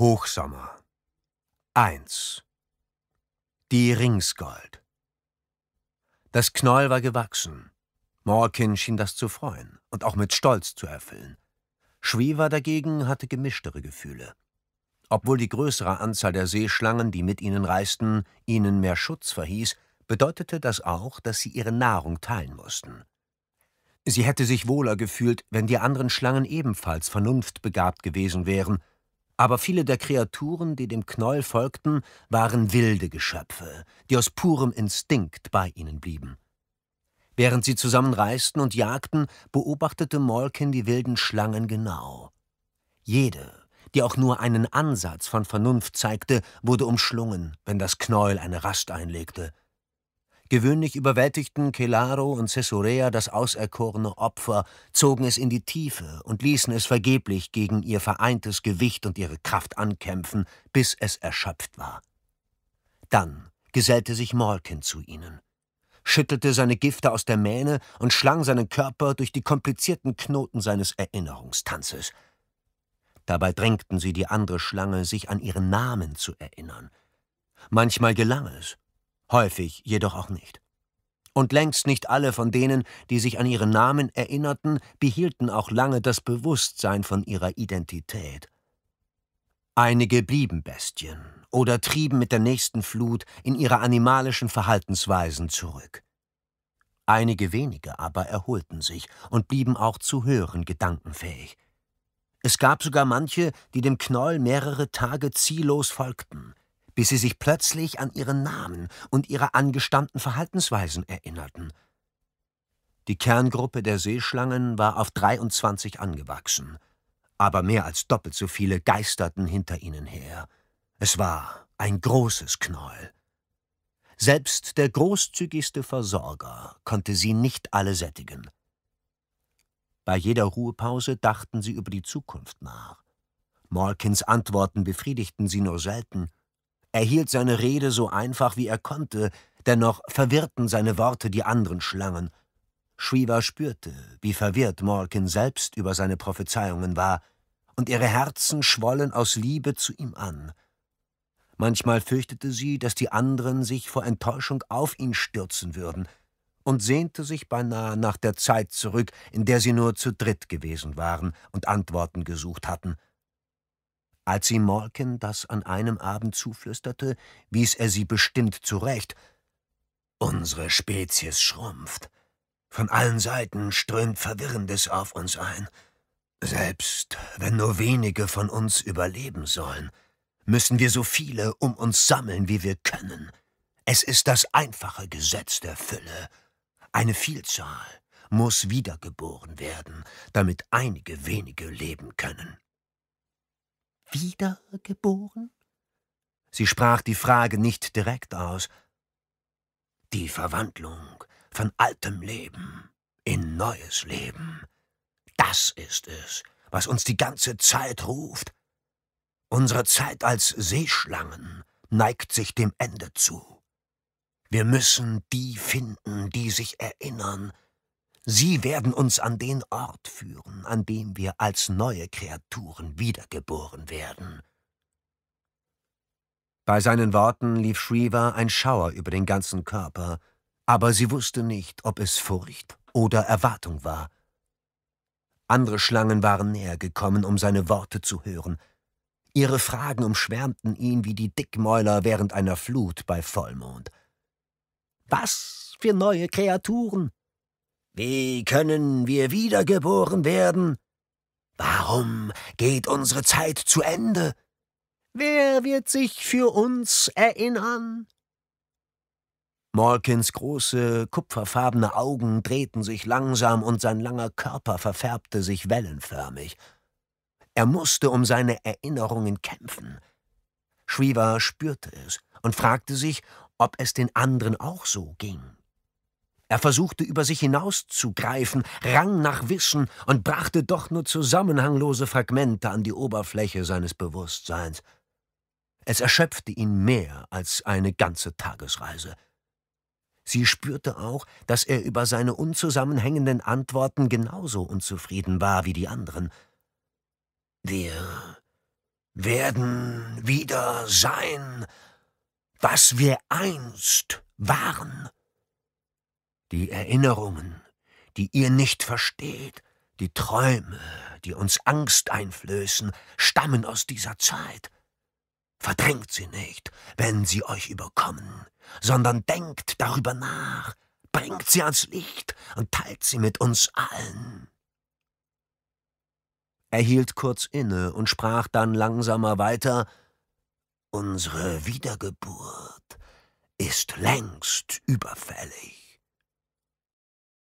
Hochsommer 1 Die Ringsgold Das Knoll war gewachsen. Morkin schien das zu freuen und auch mit Stolz zu erfüllen. Schwever dagegen hatte gemischtere Gefühle. Obwohl die größere Anzahl der Seeschlangen, die mit ihnen reisten, ihnen mehr Schutz verhieß, bedeutete das auch, dass sie ihre Nahrung teilen mussten. Sie hätte sich wohler gefühlt, wenn die anderen Schlangen ebenfalls vernunftbegabt gewesen wären aber viele der Kreaturen, die dem Knoll folgten, waren wilde Geschöpfe, die aus purem Instinkt bei ihnen blieben. Während sie zusammen reisten und jagten, beobachtete Malkin die wilden Schlangen genau. Jede, die auch nur einen Ansatz von Vernunft zeigte, wurde umschlungen, wenn das Knäuel eine Rast einlegte – Gewöhnlich überwältigten Kelaro und Cesurea das auserkorene Opfer, zogen es in die Tiefe und ließen es vergeblich gegen ihr vereintes Gewicht und ihre Kraft ankämpfen, bis es erschöpft war. Dann gesellte sich Malkin zu ihnen, schüttelte seine Gifte aus der Mähne und schlang seinen Körper durch die komplizierten Knoten seines Erinnerungstanzes. Dabei drängten sie die andere Schlange, sich an ihren Namen zu erinnern. Manchmal gelang es, häufig jedoch auch nicht. Und längst nicht alle von denen, die sich an ihren Namen erinnerten, behielten auch lange das Bewusstsein von ihrer Identität. Einige blieben Bestien oder trieben mit der nächsten Flut in ihre animalischen Verhaltensweisen zurück. Einige wenige aber erholten sich und blieben auch zu höheren Gedanken fähig. Es gab sogar manche, die dem Knoll mehrere Tage ziellos folgten, bis sie sich plötzlich an ihren Namen und ihre angestammten Verhaltensweisen erinnerten. Die Kerngruppe der Seeschlangen war auf 23 angewachsen, aber mehr als doppelt so viele geisterten hinter ihnen her. Es war ein großes Knäuel. Selbst der großzügigste Versorger konnte sie nicht alle sättigen. Bei jeder Ruhepause dachten sie über die Zukunft nach. Malkins Antworten befriedigten sie nur selten. Er hielt seine Rede so einfach, wie er konnte, dennoch verwirrten seine Worte die anderen Schlangen. Shriva spürte, wie verwirrt Morkin selbst über seine Prophezeiungen war, und ihre Herzen schwollen aus Liebe zu ihm an. Manchmal fürchtete sie, dass die anderen sich vor Enttäuschung auf ihn stürzen würden, und sehnte sich beinahe nach der Zeit zurück, in der sie nur zu dritt gewesen waren und Antworten gesucht hatten – als sie Malkin das an einem Abend zuflüsterte, wies er sie bestimmt zurecht. Unsere Spezies schrumpft. Von allen Seiten strömt Verwirrendes auf uns ein. Selbst wenn nur wenige von uns überleben sollen, müssen wir so viele um uns sammeln, wie wir können. Es ist das einfache Gesetz der Fülle. Eine Vielzahl muss wiedergeboren werden, damit einige wenige leben können wiedergeboren? Sie sprach die Frage nicht direkt aus. Die Verwandlung von altem Leben in neues Leben. Das ist es, was uns die ganze Zeit ruft. Unsere Zeit als Seeschlangen neigt sich dem Ende zu. Wir müssen die finden, die sich erinnern, Sie werden uns an den Ort führen, an dem wir als neue Kreaturen wiedergeboren werden. Bei seinen Worten lief Shriva ein Schauer über den ganzen Körper, aber sie wusste nicht, ob es Furcht oder Erwartung war. Andere Schlangen waren näher gekommen, um seine Worte zu hören. Ihre Fragen umschwärmten ihn wie die Dickmäuler während einer Flut bei Vollmond. Was für neue Kreaturen? Wie können wir wiedergeboren werden? Warum geht unsere Zeit zu Ende? Wer wird sich für uns erinnern? Morkins große, kupferfarbene Augen drehten sich langsam und sein langer Körper verfärbte sich wellenförmig. Er musste um seine Erinnerungen kämpfen. Schriever spürte es und fragte sich, ob es den anderen auch so ging. Er versuchte über sich hinauszugreifen, rang nach Wissen und brachte doch nur zusammenhanglose Fragmente an die Oberfläche seines Bewusstseins. Es erschöpfte ihn mehr als eine ganze Tagesreise. Sie spürte auch, dass er über seine unzusammenhängenden Antworten genauso unzufrieden war wie die anderen. Wir werden wieder sein, was wir einst waren die Erinnerungen, die ihr nicht versteht, die Träume, die uns Angst einflößen, stammen aus dieser Zeit. Verdrängt sie nicht, wenn sie euch überkommen, sondern denkt darüber nach, bringt sie ans Licht und teilt sie mit uns allen. Er hielt kurz inne und sprach dann langsamer weiter Unsere Wiedergeburt ist längst überfällig.